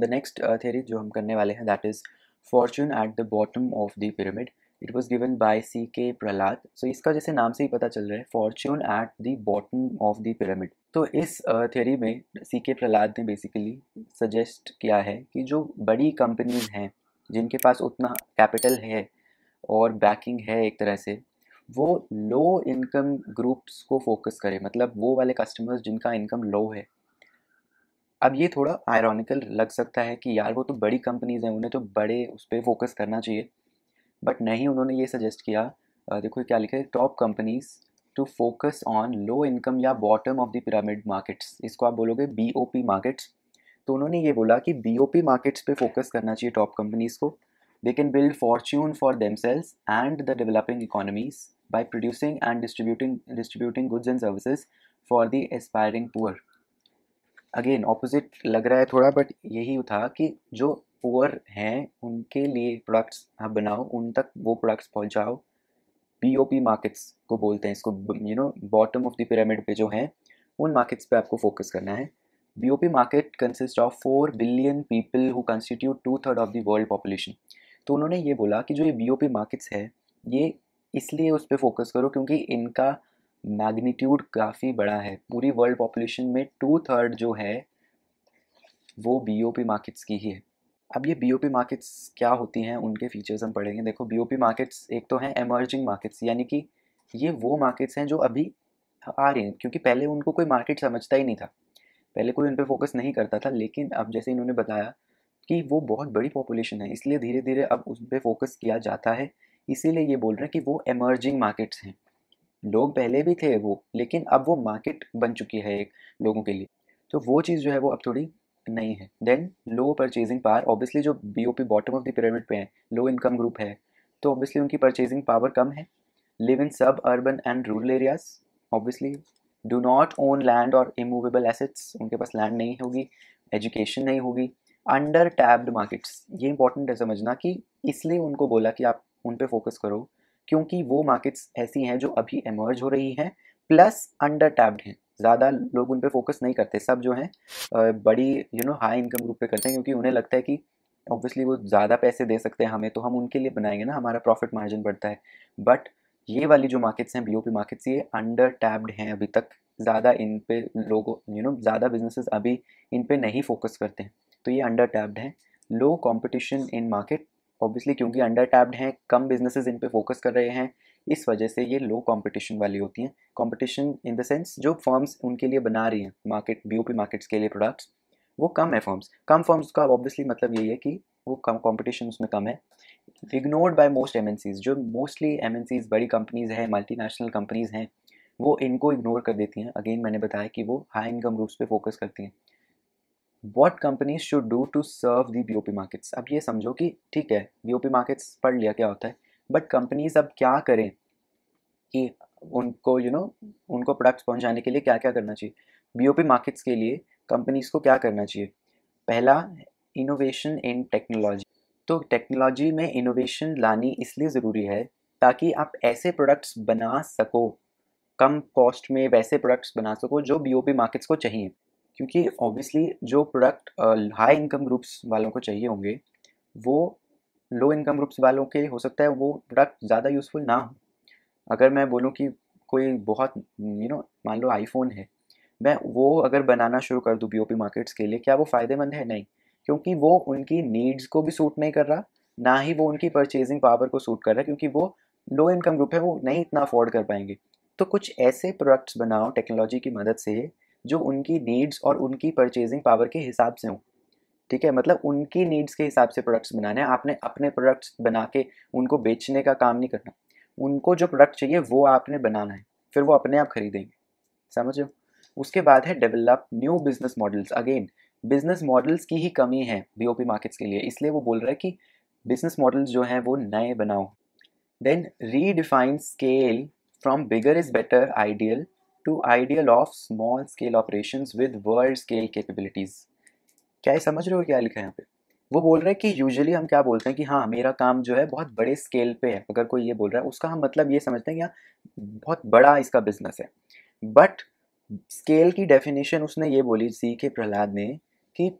the next uh, theory जो हम करने वाले हैं that is fortune at the bottom of the pyramid it was given by सी के प्रहलाद सो इसका जैसे नाम से ही पता चल रहा है fortune at the bottom of the pyramid तो इस थ्योरी uh, में सी के प्रहलाद ने बेसिकली सजेस्ट किया है कि जो बड़ी कंपनीज हैं जिनके पास उतना कैपिटल है और बैकिंग है एक तरह से वो लो इनकम ग्रुप्स को फोकस करें मतलब वो वाले कस्टमर्स जिनका इनकम लो है अब ये थोड़ा आयरॉनिकल लग सकता है कि यार वो तो बड़ी कंपनीज़ हैं उन्हें तो बड़े उस पर फोकस करना चाहिए बट नहीं उन्होंने ये सजेस्ट किया देखो क्या लिखा है top companies to focus on low income या bottom of the pyramid markets इसको आप बोलोगे बी ओ पी मार्केट्स तो उन्होंने ये बोला कि बी ओ पी मार्केट्स पे फोकस करना चाहिए टॉप कंपनीज़ को they can build fortune for themselves and the developing economies by producing and distributing distributing goods and services for the aspiring poor again opposite लग रहा है थोड़ा but यही था कि जो पुअर हैं उनके लिए प्रोडक्ट्स आप बनाओ उन तक वो प्रोडक्ट्स पहुंचाओ पीओपी मार्केट्स को बोलते हैं इसको you know bottom of the pyramid पे जो हैं उन मार्केट्स पे आपको फोकस करना है BOP market consist of four billion people who constitute two third of the world population तो उन्होंने ये बोला कि जो ये बीओपी मार्केट्स है ये इसलिए उस पर फोकस करो क्योंकि इनका मैग्नीट्यूड काफ़ी बड़ा है पूरी वर्ल्ड पॉपुलेशन में टू थर्ड जो है वो बीओपी मार्केट्स की ही है अब ये बीओपी मार्केट्स क्या होती हैं उनके फीचर्स हम पढ़ेंगे देखो बीओपी मार्केट्स एक तो हैं एमर्जिंग मार्केट्स यानी कि ये वो मार्केट्स हैं जो अभी आ रही हैं क्योंकि पहले उनको कोई मार्केट समझता ही नहीं था पहले कोई उन पर फोकस नहीं करता था लेकिन अब जैसे इन्होंने बताया कि वो बहुत बड़ी पॉपुलेशन है इसलिए धीरे धीरे अब उन पर फोकस किया जाता है इसीलिए ये बोल रहे हैं कि वो एमर्जिंग मार्केट्स हैं लोग पहले भी थे वो लेकिन अब वो मार्केट बन चुकी है एक लोगों के लिए तो वो चीज़ जो है वो अब थोड़ी नहीं है then low purchasing power obviously जो B O P bottom of the pyramid पे हैं लो इनकम ग्रुप है तो ऑब्वियसली उनकी परचेजिंग पावर कम है live in sub urban and rural areas obviously do not own land or immovable assets उनके पास land नहीं होगी एजुकेशन नहीं होगी अंडर टैब्ड मार्केट्स ये इंपॉर्टेंट है समझना कि इसलिए उनको बोला कि आप उन पर फोकस करो क्योंकि वो मार्केट्स ऐसी हैं जो अभी एमर्ज हो रही हैं प्लस अंडर टैप्ड हैं ज़्यादा लोग उन पर फोकस नहीं करते सब जो हैं बड़ी you know high income group पे करते हैं क्योंकि उन्हें लगता है कि ऑब्वियसली वो ज़्यादा पैसे दे सकते हैं हमें तो हम उनके लिए बनाएंगे ना हमारा प्रॉफिट मार्जिन बढ़ता है बट ये वाली जो मार्केट्स हैं बी मार्केट्स ये अंडर टैप्ड हैं अभी तक ज़्यादा इन पे लोगों यू नो ज़्यादा बिजनेसेस अभी इन पे नहीं फोकस करते हैं तो ये अंडर टैप्ड हैं low competition in market obviously क्योंकि अंडर टैप्ड हैं कम बिजनेसेस इन पे फोकस कर रहे हैं इस वजह से ये लो कंपटीशन वाली होती हैं कंपटीशन इन द सेंस जो फर्म्स उनके लिए बना रही हैं मार्केट पी मार्केट्स के लिए प्रोडक्ट्स वो कम है फर्म्स कम फर्म्स का ऑब्वियसली मतलब यही है कि वो कम कॉम्पिटिशन उसमें कम है इग्नोर्ड बाई मोस्ट एम जो मोस्टली एम बड़ी कंपनीज़ हैं मल्टीनेशनल कंपनीज़ हैं वो इनको इग्नोर कर देती हैं अगेन मैंने बताया कि वो हाई इनकम ग्रुप्स पे फोकस करती हैं what companies should do to serve the B O P markets अब ये समझो कि ठीक है बी ओ पी मार्केट्स पढ़ लिया क्या होता है बट कंपनीज अब क्या करें कि उनको यू you नो know, उनको प्रोडक्ट्स पहुंचाने के लिए क्या क्या करना चाहिए बी ओ पी मार्केट्स के लिए कंपनीज को क्या करना चाहिए पहला इनोवेशन इन टेक्नोलॉजी तो टेक्नोलॉजी में इनोवेशन लानी इसलिए ज़रूरी है ताकि आप ऐसे प्रोडक्ट्स बना सको कम कॉस्ट में वैसे प्रोडक्ट्स बना सको जो बी ओ पी मार्केट्स को चाहिए क्योंकि ऑब्वियसली जो प्रोडक्ट हाई इनकम ग्रुप्स वालों को चाहिए होंगे वो लो इनकम ग्रुप्स वालों के हो सकता है वो प्रोडक्ट ज़्यादा यूज़फुल ना हो अगर मैं बोलूँ कि कोई बहुत यू नो मान लो आईफोन है मैं वो अगर बनाना शुरू कर दूँ बी मार्केट्स के लिए क्या वो फ़ायदेमंद है नहीं क्योंकि वो उनकी नीड्स को भी सूट नहीं कर रहा ना ही वो उनकी परचेजिंग पावर को सूट कर रहा है क्योंकि वो लो इनकम ग्रुप है वो नहीं इतना अफोर्ड कर पाएंगे तो कुछ ऐसे प्रोडक्ट्स बनाओ टेक्नोलॉजी की मदद से जो उनकी नीड्स और उनकी परचेजिंग पावर के हिसाब से हों ठीक है मतलब उनकी नीड्स के हिसाब से प्रोडक्ट्स बनाने हैं आपने अपने प्रोडक्ट्स बना के उनको बेचने का काम नहीं करना उनको जो प्रोडक्ट चाहिए वो आपने बनाना है फिर वो अपने आप खरीदेंगे समझ लो उसके बाद है develop new business models again business models की ही कमी है बी मार्केट्स के लिए इसलिए वो बोल रहा है कि बिजनेस मॉडल्स जो हैं वो नए बनाओ then redefine scale from bigger is better ideal to ideal of small scale operation with world scale capabilities क्या ये समझ रहे हो क्या लिखा है यहाँ पे वो बोल रहे हैं कि यूजुअली हम क्या बोलते हैं कि हाँ मेरा काम जो है बहुत बड़े स्केल पे है अगर कोई ये बोल रहा है उसका हम मतलब ये समझते हैं कि हाँ बहुत बड़ा इसका बिजनेस है बट स्केल की डेफिनेशन उसने ये बोली सी के प्रहलाद ने कि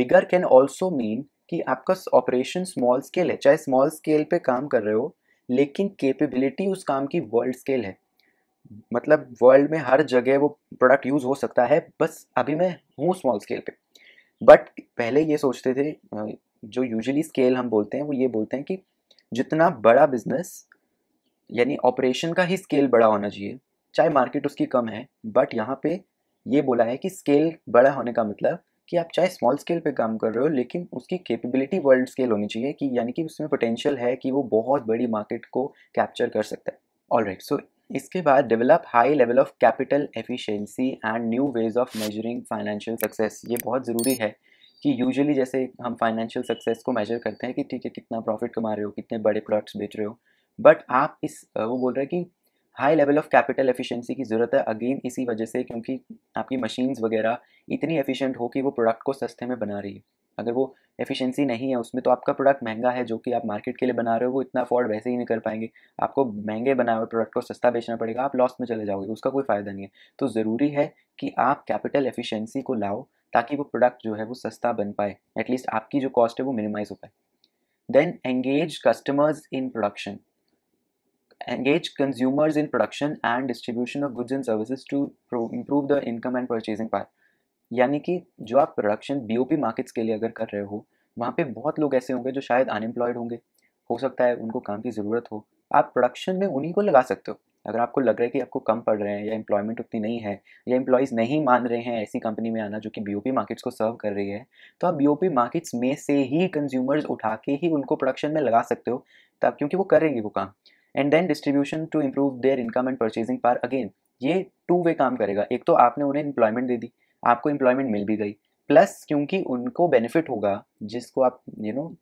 बिगर कैन ऑल्सो मीन कि आपका ऑपरेशन स्मॉल स्केल है चाहे स्मॉल स्केल पे काम कर रहे हो लेकिन कैपेबिलिटी उस काम की वर्ल्ड स्केल है मतलब वर्ल्ड में हर जगह वो प्रोडक्ट यूज़ हो सकता है बस अभी मैं हूँ स्मॉल स्केल पे बट पहले ये सोचते थे जो यूजुअली स्केल हम बोलते हैं वो ये बोलते हैं कि जितना बड़ा बिजनेस यानी ऑपरेशन का ही स्केल बड़ा होना चाहिए चाहे मार्केट उसकी कम है बट यहाँ पे ये बोला है कि स्केल बड़ा होने का मतलब कि आप चाहे स्मॉल स्केल पे काम कर रहे हो लेकिन उसकी कैपेबिलिटी वर्ल्ड स्केल होनी चाहिए कि यानी कि उसमें पोटेंशियल है कि वो बहुत बड़ी मार्केट को कैप्चर कर सकता है ऑल राइट सो इसके बाद develop high level of capital efficiency and new ways of measuring financial success ये बहुत ज़रूरी है कि यूजुअली जैसे हम फाइनेंशियल सक्सेस को मेजर करते हैं कि ठीक है कितना प्रॉफिट कमा रहे हो कितने बड़े प्रोडक्ट्स बेच रहे हो बट आप इस वो बोल रहे हैं कि high level of capital efficiency की ज़रूरत है अगेन इसी वजह से क्योंकि आपकी मशीन्स वगैरह इतनी एफिशिएंट हो कि वो प्रोडक्ट को सस्ते में बना रही है अगर वो एफिशिएंसी नहीं है उसमें तो आपका प्रोडक्ट महंगा है जो कि आप मार्केट के लिए बना रहे हो वो इतना अफोर्ड वैसे ही नहीं कर पाएंगे आपको महंगे बनाए हुए प्रोडक्ट को सस्ता बेचना पड़ेगा आप लॉस में चले जाओगे उसका कोई फ़ायदा नहीं है तो ज़रूरी है कि आप कैपिटल एफिशिएंसी को लाओ ताकि वो प्रोडक्ट जो है वो सस्ता बन पाए एटलीस्ट आपकी जो कॉस्ट है वो मिनिमाइज हो पाए then engage customers in production engage consumers in production and distribution of goods and services to improve the income and purchasing part यानी कि जो आप प्रोडक्शन बीओपी मार्केट्स के लिए अगर कर रहे हो वहाँ पे बहुत लोग ऐसे होंगे जो शायद अनएम्प्लॉयड होंगे हो सकता है उनको काम की ज़रूरत हो आप प्रोडक्शन में उन्हीं को लगा सकते हो अगर आपको लग रहा है कि आपको कम पड़ रहे हैं या एम्प्लॉयमेंट उतनी नहीं है या एम्प्लॉयज़ नहीं मान रहे हैं ऐसी कंपनी में आना जो कि बी मार्केट्स को सर्व कर रही है तो आप बी मार्केट्स में से ही कंज्यूमर्स उठा के ही उनको प्रोडक्शन में लगा सकते हो तब क्योंकि वो करेंगे वो काम and then distribution to improve their income and purchasing power again ये टू वे काम करेगा एक तो आपने उन्हें एम्प्लॉयमेंट दे दी आपको एम्प्लॉयमेंट मिल भी गई प्लस क्योंकि उनको बेनिफिट होगा जिसको आप यू you नो know,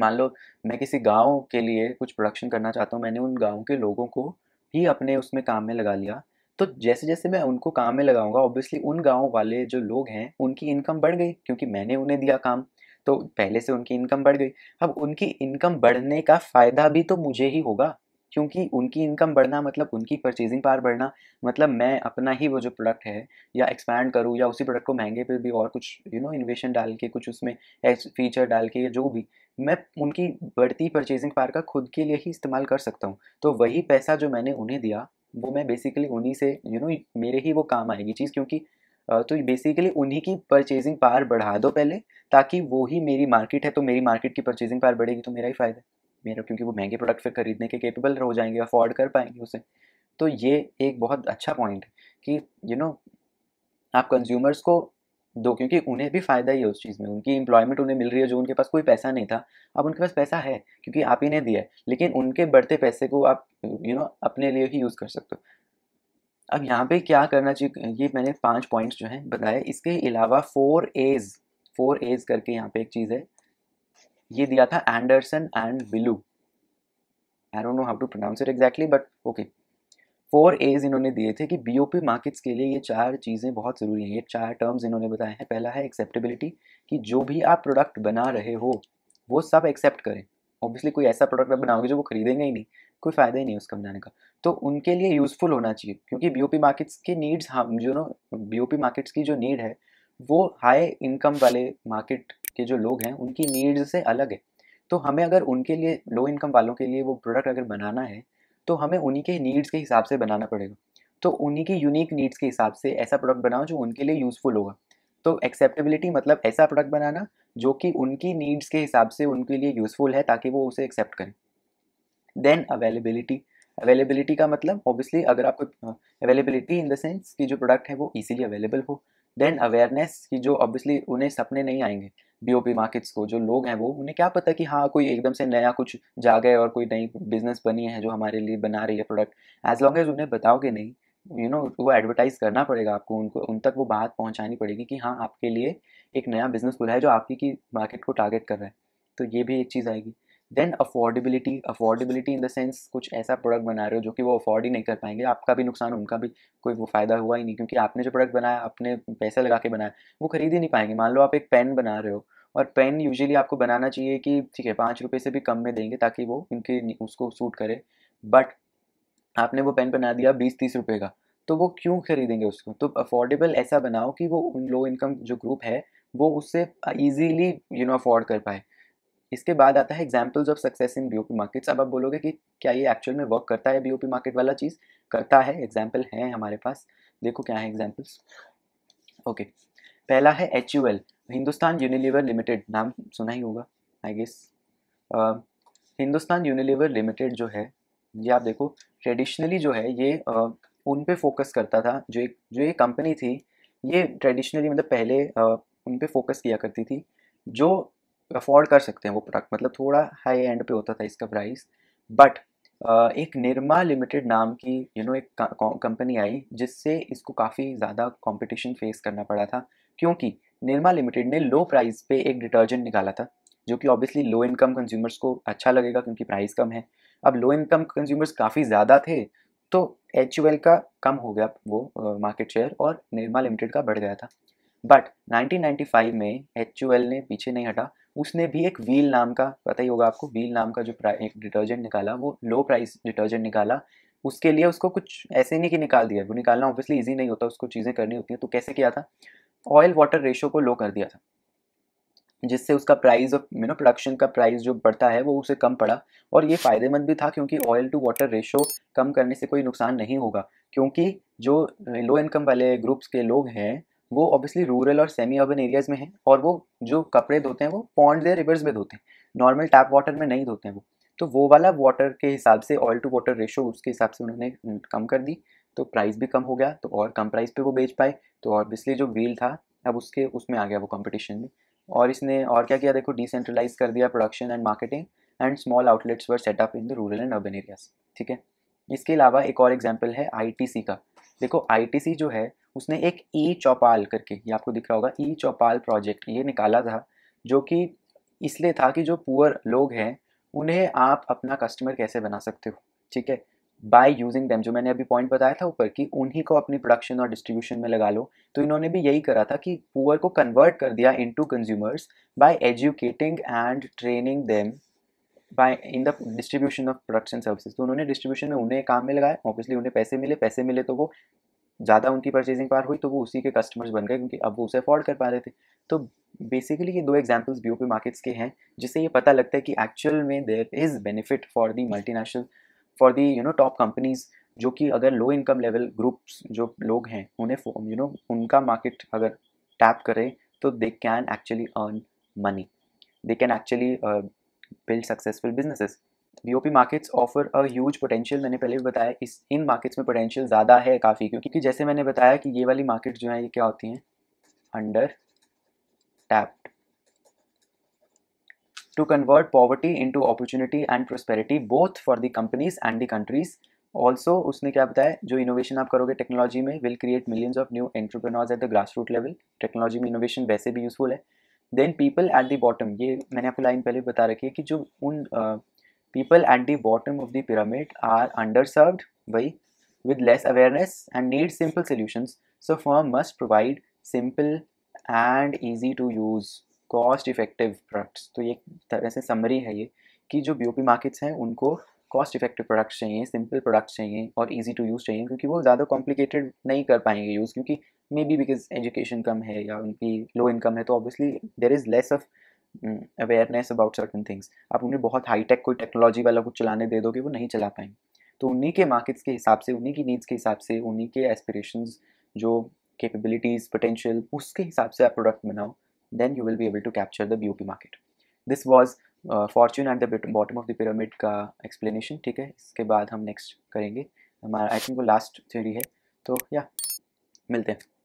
मान लो मैं किसी गांव के लिए कुछ प्रोडक्शन करना चाहता हूँ मैंने उन गांव के लोगों को ही अपने उसमें काम में लगा लिया तो जैसे जैसे मैं उनको काम में लगाऊंगा ऑब्वियसली उन गाँव वाले जो लोग हैं उनकी इनकम बढ़ गई क्योंकि मैंने उन्हें दिया काम तो पहले से उनकी इनकम बढ़ गई अब उनकी इनकम बढ़ने का फ़ायदा भी तो मुझे ही होगा क्योंकि उनकी इनकम बढ़ना मतलब उनकी परचेजिंग पावर बढ़ना मतलब मैं अपना ही वो जो प्रोडक्ट है या एक्सपैंड करूँ या उसी प्रोडक्ट को महंगे पे भी और कुछ यू नो इनोवेशन डाल के कुछ उसमें फीचर डाल के या जो भी मैं उनकी बढ़ती परचेजिंग पावर का खुद के लिए ही इस्तेमाल कर सकता हूँ तो वही पैसा जो मैंने उन्हें दिया वो मैं बेसिकली उन्हीं से यू you नो know, मेरे ही वो काम आएगी चीज़ क्योंकि तो बेसिकली उन्हीं की परचेजिंग पावर बढ़ा दो पहले ताकि वो ही मेरी मार्केट है तो मेरी मार्केट की परचेजिंग पावर बढ़ेगी तो मेरा ही फ़ायदा है मेरा क्योंकि वो महंगे प्रोडक्ट फिर खरीदने के केपेबल हो जाएंगे अफोर्ड कर पाएंगे उसे तो ये एक बहुत अच्छा पॉइंट कि यू you नो know, आप कंज्यूमर्स को दो क्योंकि उन्हें भी फ़ायदा ही है उस चीज़ में उनकी एम्प्लॉयमेंट उन्हें मिल रही है जो उनके पास कोई पैसा नहीं था अब उनके पास पैसा है क्योंकि आप ही ने दिया है लेकिन उनके बढ़ते पैसे को आप यू you नो know, अपने लिए ही यूज़ कर सकते हो अब यहाँ पे क्या करना चाहिए ये मैंने पांच पॉइंट्स जो हैं बताए इसके अलावा फोर एज फोर एज करके यहाँ पे एक चीज़ है ये दिया था Anderson and Billou I don't know how to pronounce it exactly but okay four as इन्होंने दिए थे कि बीओपी मार्केट्स के लिए ये चार चीज़ें बहुत ज़रूरी हैं ये चार टर्म्स इन्होंने बताए हैं पहला है एक्सेप्टेबिलिटी कि जो भी आप प्रोडक्ट बना रहे हो वो सब एक्सेप्ट करें ऑब्वियसली कोई ऐसा प्रोडक्ट आप बनाओगे जो वो खरीदेंगे ही नहीं कोई फ़ायदा ही नहीं उसका बनाने का तो उनके लिए यूज़फुल होना चाहिए क्योंकि बी मार्केट्स की नीड्स हम जो नो बी मार्केट्स की जो नीड है वो हाई इनकम वाले मार्केट के जो लोग हैं उनकी नीड्स से अलग है तो हमें अगर उनके लिए लो इनकम वालों के लिए वो प्रोडक्ट अगर बनाना है तो हमें उन्हीं के नीड्स के हिसाब से बनाना पड़ेगा तो उन्हीं की यूनिक नीड्स के हिसाब से ऐसा प्रोडक्ट बनाओ जो उनके लिए यूज़फुल होगा तो एक्सेप्टेबिलिटी मतलब ऐसा प्रोडक्ट बनाना जो कि उनकी नीड्स के हिसाब से उनके लिए यूज़फुल है ताकि वो उसे एक्सेप्ट करें देन अवेलेबिलिटी अवेलेबिलिटी का मतलब ऑब्वियसली अगर आपको अवेलेबिलिटी इन द सेंस कि जो प्रोडक्ट है वो ईजिली अवेलेबल हो देन अवेयरनेस कि जो ऑब्वियसली उन्हें सपने नहीं आएंगे बीओपी मार्केट्स को जो लोग हैं वो उन्हें क्या पता कि हाँ कोई एकदम से नया कुछ जा गए और कोई नई बिजनेस बनी है जो हमारे लिए बना रही है प्रोडक्ट एज लॉन्ग एज उन्हें बताओगे नहीं यू you नो know, वो एडवर्टाइज करना पड़ेगा आपको उनको उन तक वो बात पहुंचानी पड़ेगी कि हाँ आपके लिए एक नया बिजनेस खुला है जो आपकी की मार्केट को टारगेट कर रहा है तो ये भी एक चीज़ आएगी then affordability affordability in the sense कुछ ऐसा प्रोडक्ट बना रहे हो जो कि वो अफोर्ड ही नहीं कर पाएंगे आपका भी नुकसान उनका भी कोई वो फ़ायदा हुआ ही नहीं क्योंकि आपने जो प्रोडक्ट बनाया अपने पैसा लगा के बनाया वो खरीद ही नहीं पाएंगे मान लो आप एक पेन बना रहे हो और पेन यूजुअली आपको बनाना चाहिए कि ठीक है पाँच रुपये से भी कम में देंगे ताकि वो उनके उसको सूट करे बट आपने वो पेन बना दिया बीस तीस रुपये का तो वो क्यों खरीदेंगे उसको तो अफोर्डेबल ऐसा बनाओ कि वो उन लो इनकम जो ग्रुप है वो उससे ईजीली यू नो अफोर्ड कर पाए इसके बाद आता है examples of success in BOP markets अब आप बोलोगे कि क्या ये एक्चुअल में वर्क करता है बीओपी मार्केट वाला चीज़ करता है एग्जाम्पल है हमारे पास देखो क्या है एग्जाम्पल्स ओके okay. पहला है H U L Hindustan Unilever Limited नाम सुना ही होगा I guess Hindustan Unilever Limited जो है ये आप देखो ट्रेडिशनली जो है ये uh, उन पे फोकस करता था जो एक जो ये कंपनी थी ये ट्रेडिशनली मतलब पहले uh, उन पे फोकस किया करती थी जो अफोर्ड कर सकते हैं वो प्रोडक्ट मतलब थोड़ा हाई एंड पे होता था इसका प्राइस बट एक निर्मा लिमिटेड नाम की यू you नो know, एक कंपनी आई जिससे इसको काफ़ी ज़्यादा कंपटीशन फेस करना पड़ा था क्योंकि निर्मा लिमिटेड ने लो प्राइस पे एक डिटर्जेंट निकाला था जो कि ऑब्वियसली लो इनकम कंज्यूमर्स को अच्छा लगेगा क्योंकि प्राइस कम है अब लो इनकम कंज्यूमर्स काफ़ी ज़्यादा थे तो एच का कम हो गया वो मार्केट uh, शेयर और निर्मा लिमिटेड का बढ़ गया था बट 1995 में एच ने पीछे नहीं हटा उसने भी एक व्हील नाम का पता ही होगा आपको व्हील नाम का जो एक डिटर्जेंट निकाला वो लो प्राइस डिटर्जेंट निकाला उसके लिए उसको कुछ ऐसे नहीं कि निकाल दिया वो निकालना ऑब्वियसली ईजी नहीं होता उसको चीज़ें करनी होती हैं तो कैसे किया था ऑयल वाटर रेशो को लो कर दिया था जिससे उसका price of you know production का प्राइस जो बढ़ता है वो उसे कम पड़ा और ये फ़ायदेमंद भी था क्योंकि ऑयल टू वाटर रेशो कम करने से कोई नुकसान नहीं होगा क्योंकि जो लो इनकम वाले ग्रुप्स के लोग हैं वो ऑब्वियसली रूरल और सेमी अर्बन एरियाज में है और वो जो कपड़े धोते हैं वो पॉन्ड या रिवर्स में धोते हैं नॉर्मल टैप वाटर में नहीं धोते हैं वो तो वो वाला वाटर के हिसाब से ऑयल टू वाटर रेशो उसके हिसाब से उन्होंने कम कर दी तो प्राइस भी कम हो गया तो और कम प्राइस पे वो बेच पाए तो ऑब्वियसली जो व्हील था अब उसके उसमें आ गया वो कंपटीशन में और इसने और क्या किया देखो डिसेंट्रलाइज कर दिया production and marketing and small outlets were setup in the rural and urban areas ठीक है इसके अलावा एक और एग्जाम्पल है आई का देखो आई जो है उसने एक ई चौपाल करके ये आपको दिख रहा होगा ई चौपाल प्रोजेक्ट ये निकाला था जो कि इसलिए था कि जो पुअर लोग हैं उन्हें आप अपना कस्टमर कैसे बना सकते हो ठीक है बाय यूजिंग दैम जो मैंने अभी पॉइंट बताया था ऊपर कि उन्हीं को अपनी प्रोडक्शन और डिस्ट्रीब्यूशन में लगा लो तो इन्होंने भी यही करा था कि पुअर को कन्वर्ट कर दिया into consumers by educating and training them by in the distribution of production services तो उन्होंने डिस्ट्रीब्यूशन में उन्हें काम में लगाया ऑब्वियसली उन्हें पैसे मिले पैसे मिले तो वो ज़्यादा उनकी परचेजिंग पावर हुई तो वो उसी के कस्टमर्स बन गए क्योंकि अब वो उसे अफोर्ड कर पा रहे थे तो बेसिकली ये दो एग्जाम्पल्स बी मार्केट्स के हैं जिससे ये पता लगता है कि एक्चुअल में there is benefit for the multinational for the you know top companies जो कि अगर लो इनकम लेवल ग्रुप्स जो लोग हैं उन्हें यू नो उनका मार्केट अगर टैप करें तो they can actually earn money they can actually build successful businesses BOP markets offer a huge potential मैंने पहले भी बताया इस इन मार्केट्स में पोटेंशियल ज़्यादा है काफ़ी क्योंकि जैसे मैंने बताया कि ये वाली मार्केट जो है ये क्या होती हैं under tapped to convert poverty into opportunity and prosperity both for the companies and the countries also उसने क्या बताया जो इनोवेशन आप करोगे टेक्नोलॉजी में will create millions of new entrepreneurs at the grass root level technology में innovation वैसे भी यूजफुल है then people at the bottom ये मैंने आपको लाइन पहले भी बता रखी है कि जो उन people at the bottom of the pyramid are underserved by with less awareness and need simple solutions so firm must provide simple and easy to use cost effective products तो ये तरह से समरी है ये कि जो बी मार्केट्स हैं उनको कॉस्ट इफेक्टिव प्रोडक्ट्स चाहिए सिंपल प्रोडक्ट्स चाहिए और ईजी टू यूज़ चाहिए क्योंकि वो ज़्यादा कॉम्प्लिकेटेड नहीं कर पाएंगे यूज़ क्योंकि मे बी बिकॉज एजुकेशन कम है या उनकी लो इनकम है तो obviously there is less of awareness about certain things आप उन्हें बहुत हाई टेक कोई टेक्नोलॉजी वाला कुछ चलाने दे दोगे वो नहीं चला पाएंगे तो उन्हीं के मार्केट्स के हिसाब से उन्हीं की नीड्स के हिसाब से उन्हीं के एस्पिरेशन जो कैपेबिलिटीज़ पोटेंशियल उसके हिसाब से आप प्रोडक्ट बनाओ then you will be able to capture the B market this was fortune at the bottom of the pyramid का एक्सप्लेनेशन ठीक है इसके बाद हम नेक्स्ट करेंगे हमारा आई थिंक वो लास्ट थ्योरी है तो या मिलते हैं